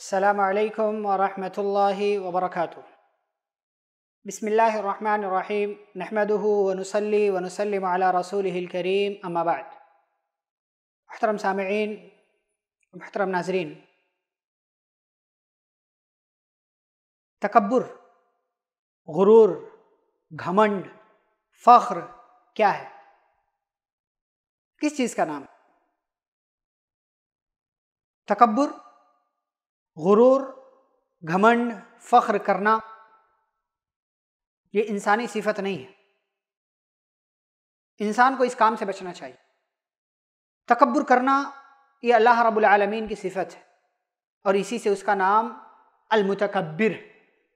السلام عليكم ورحمة الله وبركاته بسم الله الرحمن الرحيم نحمده ونصلي ونسلم على رسوله الكريم أما بعد محترم سامعين محترم ناظرين تكبر غرور घमंड फख्र क्या है किस चीज का नाम तकबर गुरूर घमंड फ़ख्र करना ये इंसानी सिफत नहीं है इंसान को इस काम से बचना चाहिए तकबर करना ये अल्लाह रब्बुल आलमीन की सिफत है और इसी से उसका नाम अलमतकबिर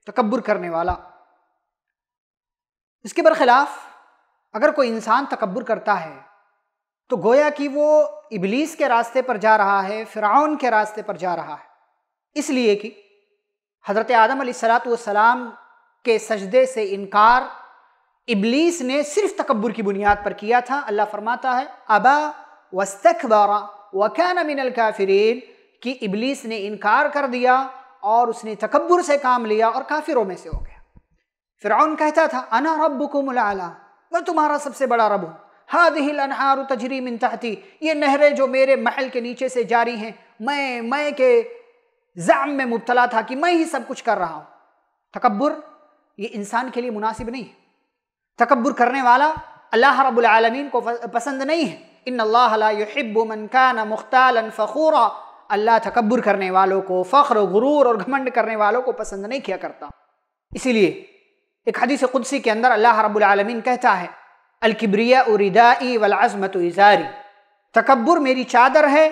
तकबर करने वाला इसके बरखिलाफ अगर कोई इंसान तकबर करता है तो गोया कि वो इबलीस के रास्ते पर जा रहा है फ़िरौन के रास्ते पर जा रहा है इसलिए कि हज़रत आदम सलाम के सजदे से इनकार इबलीस ने सिर्फ तकबर की बुनियाद पर किया था अल्लाह फरमाता है अबा वस्तबारा वकान मिनल काफिरीन कि इबलीस ने इनकार कर दिया और उसने तकबर से काम लिया और काफिरों में से हो गया फिर कहता था अना रब को मुला मैं तुम्हारा सबसे बड़ा रब हूँ हाद हिल अनहार तजरी मिन तहती ये नहरें जो मेरे महल के नीचे से जारी हैं मैं मैं के जाम में मुबतला था कि मैं ही सब कुछ कर रहा हूँ तकबर ये इंसान के लिए मुनासिब नहीं है तकबर करने वाला अल्लाह रबालमीन को पसंद नहीं है इन अल्लाहबुमनकान मुख्तालन फ़खूरा अल्लाह तकबर करने वालों को फ़ख्र गुरूर और घमंड करने वालों को पसंद नहीं किया करता इसीलिए एक हदीस कुदसी के अंदर अल्लाह रबालमीन कहता है अलकिब्रिया उदाई वलाजमत इजारी तकबर मेरी चादर है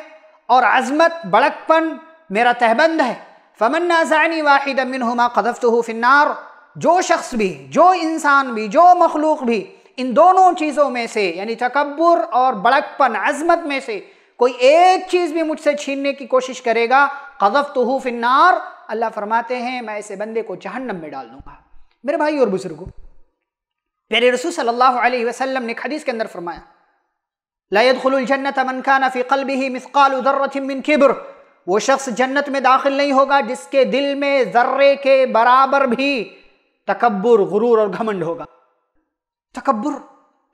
और आजमत बड़कपन मेरा तहबंद है फमन नासानी वाहिद मिन हमा कदफ़ फिन्नार जो शख्स भी जो इंसान भी जो मखलूक भी इन दोनों चीज़ों में से यानी तकबर और बड़कपन अजमत में से कोई एक चीज़ भी मुझसे छीनने की कोशिश करेगा कदफ्तु तो फिन्नार अल्लाह फरमाते हैं मैं ऐसे बंदे को जहन्नम में डाल दूंगा मेरे भाई और बुजुर्गों प्यारे रसूल सल्लल्लाहु अलैहि वसल्लम ने हदीस के अंदर फरमाया लयद खलुलजन्नत मनखाना फ़ी कल भी मिसकाल उदर्रतिमिन किब्र वो शख्स जन्नत में दाखिल नहीं होगा जिसके दिल में जर्रे के बराबर भी तकबर गुरूर और घमंड होगा तकबर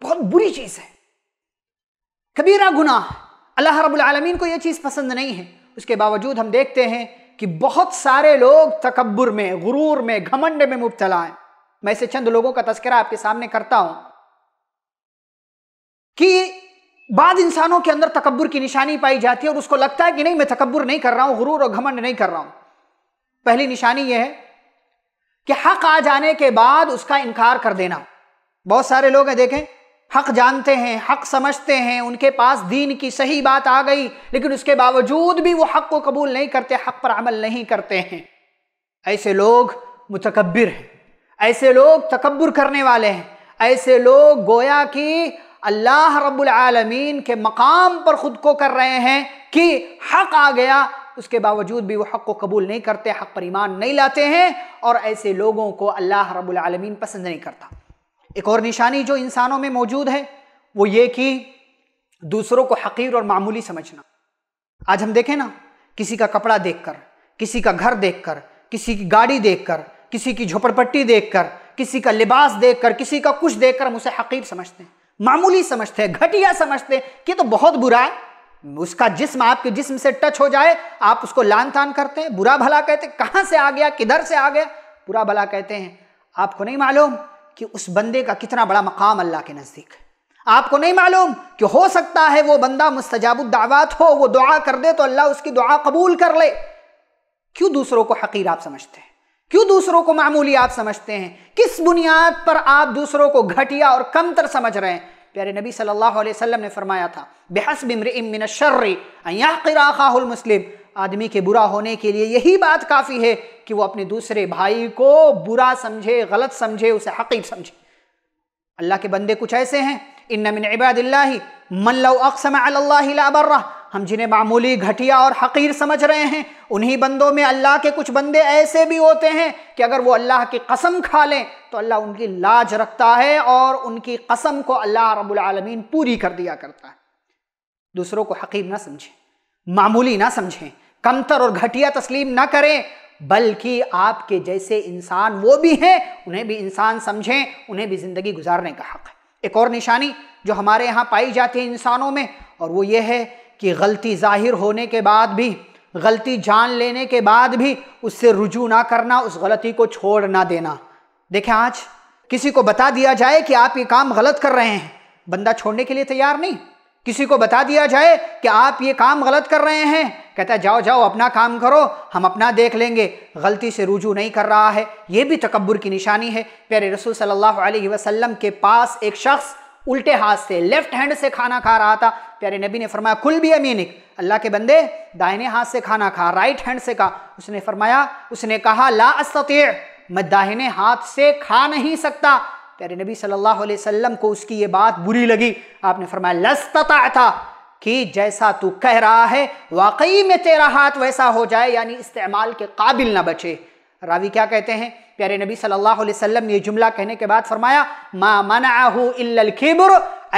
बहुत बुरी चीज है कबीरा गुनाह अल्लाह रब्बुल आलमीन को यह चीज़ पसंद नहीं है उसके बावजूद हम देखते हैं कि बहुत सारे लोग तकबर में गुरूर में घमंड में मुबतला है मैं इसे चंद लोगों का तस्करा आपके सामने करता हूं कि बाद इंसानों के अंदर तकबर की निशानी पाई जाती है और उसको लगता है कि नहीं मैं तकबर नहीं कर रहा हूं गुरूर और घमंड नहीं कर रहा हूं पहली निशानी यह है कि हक आ जाने के बाद उसका इनकार कर देना बहुत सारे लोग हैं देखें हक जानते हैं हक समझते हैं उनके पास दीन की सही बात आ गई लेकिन उसके बावजूद भी वो हक को कबूल नहीं करते हक पर अमल नहीं करते हैं ऐसे लोग मुतकबर हैं ऐसे लोग तकबर करने वाले हैं ऐसे लोग गोया की अल्लाह रब्बुल आलमीन के मकाम पर ख़ुद को कर रहे हैं कि हक आ गया उसके बावजूद भी वो हक को कबूल नहीं करते हक पर ईमान नहीं लाते हैं और ऐसे लोगों को अल्लाह रब्बुल आलमीन पसंद नहीं करता एक और निशानी जो इंसानों में मौजूद है वो ये कि दूसरों को हकीर और मामूली समझना आज हम देखें ना किसी का कपड़ा देखकर किसी का घर देखकर किसी की गाड़ी देखकर किसी की झोपड़पट्टी देखकर किसी का लिबास देखकर किसी का कुछ देखकर हम उसे हकीर समझते हैं मामूली समझते हैं घटिया समझते हैं कि तो बहुत बुरा है उसका जिस्म आपके जिस्म से टच हो जाए आप उसको लान तान करते हैं बुरा भला कहते हैं कहां से आ गया किधर से आ गया बुरा भला कहते हैं आपको नहीं मालूम कि उस बंदे का कितना बड़ा मकाम अल्लाह के नज़दीक है आपको नहीं मालूम कि हो सकता है वो बंदा दावात हो वो दुआ कर दे तो अल्लाह उसकी दुआ कबूल कर ले क्यों दूसरों को हकीर आप समझते हैं क्यों दूसरों को मामूली आप समझते हैं किस बुनियाद पर आप दूसरों को घटिया और कमतर समझ रहे हैं प्यारे नबी सल्लल्लाहु अलैहि वसल्लम ने फरमाया था बेहस बिमरिमिन मुस्लिम आदमी के बुरा होने के लिए यही बात काफ़ी है कि वो अपने दूसरे भाई को बुरा समझे गलत समझे उसे हकीब समझे अल्लाह के बंदे कुछ ऐसे हैं इन नमिन इबादिल्ला मल्लऊ अक्सम अल्लाह हम जिन्हें मामूली घटिया और हकीर समझ रहे हैं उन्हीं बंदों में अल्लाह के कुछ बंदे ऐसे भी होते हैं कि अगर वो अल्लाह की कसम खा लें तो अल्लाह उनकी लाज रखता है और उनकी कसम को अल्लाह रब्बुल रबालमीन पूरी कर दिया करता है दूसरों को हकीर ना समझें मामूली ना समझें कमतर और घटिया तस्लीम ना करें बल्कि आपके जैसे इंसान वो भी हैं उन्हें भी इंसान समझें उन्हें भी ज़िंदगी गुजारने का हक़ है एक और निशानी जो हमारे यहाँ पाई जाती है इंसानों में और वो ये है कि गलती जाहिर होने के बाद भी गलती जान लेने के बाद भी उससे रुजू ना करना उस गलती को छोड़ ना देना देखें आज किसी को बता दिया जाए कि आप ये काम गलत कर रहे हैं बंदा छोड़ने के लिए तैयार नहीं किसी को बता दिया जाए कि आप ये काम गलत कर रहे हैं कहता है जाओ जाओ अपना काम करो हम अपना देख लेंगे गलती से रुजू नहीं कर रहा है ये भी तकबर की निशानी है प्यारे रसूल सल्लल्लाहु अलैहि वसल्लम के पास एक शख्स उल्टे हाथ से लेफ्ट हैंड से खाना खा रहा था प्यारे नबी ने फरमाया कुल भी अमीनिक अल्लाह के बंदे दाहिने हाथ से खाना खा राइट हैंड से खा उसने फरमाया उसने कहा ला अस्तिर मैं दाहिने हाथ से खा नहीं सकता प्यारे नबी सल्लल्लाहु अलैहि वसल्लम को उसकी ये बात बुरी लगी आपने फरमाया लस्तता था कि जैसा तू कह रहा है वाकई में तेरा हाथ वैसा हो जाए यानी इस्तेमाल के काबिल ना बचे रावी क्या कहते हैं प्यारे नबी सल्लल्लाहु अलैहि वसल्लम ने जुमला कहने के बाद फरमाया मा मनाहू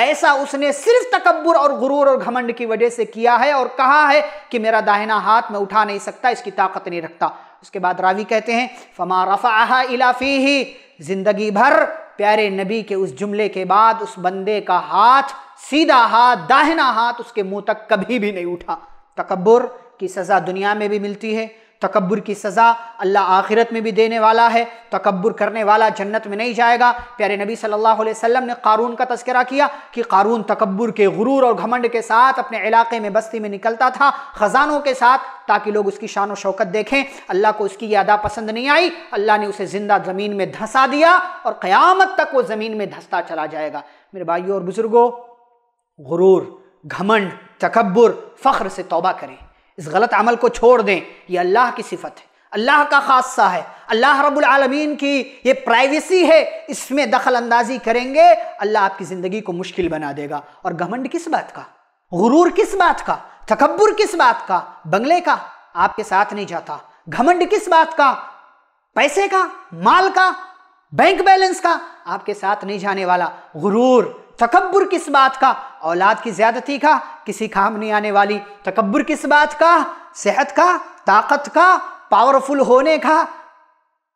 ऐसा उसने सिर्फ तकबर और गुरूर और घमंड की वजह से किया है और कहा है कि मेरा दाहिना हाथ मैं उठा नहीं सकता इसकी ताकत नहीं रखता उसके बाद रावी कहते हैं फमा रफ़ा इलाफी ही जिंदगी भर प्यारे नबी के उस जुमले के बाद उस बंदे का हाथ सीधा हाथ दाहिना हाथ उसके मुंह तक कभी भी नहीं उठा तकबर की सज़ा दुनिया में भी मिलती है तकबर की सज़ा अल्लाह आखिरत में भी देने वाला है तकबर करने वाला जन्नत में नहीं जाएगा प्यारे नबी सल्लल्लाहु अलैहि वसल्लम ने कारून का तस्करा किया कि कारून तकबर के गुरूर और घमंड के साथ अपने इलाके में बस्ती में निकलता था ख़जानों के साथ ताकि लोग उसकी शान शौकत देखें अल्लाह को उसकी यादा पसंद नहीं आई अल्लाह ने उसे ज़िंदा ज़मीन में धंसा दिया और क़्यामत तक वो ज़मीन में धंसता चला जाएगा मेरे भाइयों और बुज़ुर्गों गुरूर घमंड तकबर फ़ख्र से तोबा करें इस गलत अमल को छोड़ दें ये अल्लाह की सिफत है अल्लाह का खासा है अल्लाह रब्बुल आलमीन की ये प्राइवेसी है इसमें दखल अंदाजी करेंगे अल्लाह आपकी ज़िंदगी को मुश्किल बना देगा और घमंड किस बात का गुरूर किस बात का तकबर किस बात का बंगले का आपके साथ नहीं जाता घमंड किस बात का पैसे का माल का बैंक बैलेंस का आपके साथ नहीं जाने वाला गुरूर तकबर किस बात का औलाद की ज्यादती का किसी काम नहीं आने वाली तकबर किस बात का सेहत का ताकत का पावरफुल होने का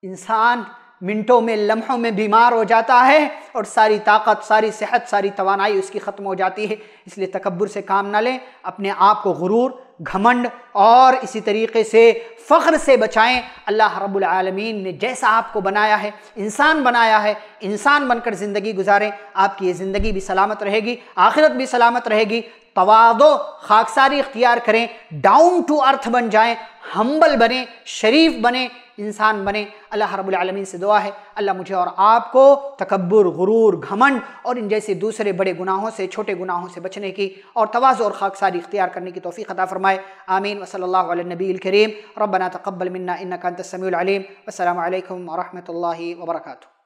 इंसान मिनटों में लम्हों में बीमार हो जाता है और सारी ताकत सारी सेहत सारी तोानाई उसकी ख़त्म हो जाती है इसलिए तकबर से काम ना लें अपने आप को गुरूर घमंड और इसी तरीके से फ़ख्र से बचाएं अल्लाह रब्बुल आलमीन ने जैसा आपको बनाया है इंसान बनाया है इंसान बनकर ज़िंदगी गुजारें आपकी ये ज़िंदगी भी सलामत रहेगी आखिरत भी सलामत रहेगी तवादो खाकसारी इख्तियार करें डाउन टू अर्थ बन जाएं हम्बल बने शरीफ बने इंसान बने अल्लाह रबालमीन से दुआ है अल्लाह मुझे और आपको तकबर गुरूर घमंड और इन जैसे दूसरे बड़े गुनाहों से छोटे गुनाहों से बचने की और तोज़ और खाकसारी इख्तियार करने की तोफ़ी अदा फ़रमाए आमीन वसल नबी करीम रबना तकबल मन्ना इनका तसमीम अल्लाम वरहमल वर्का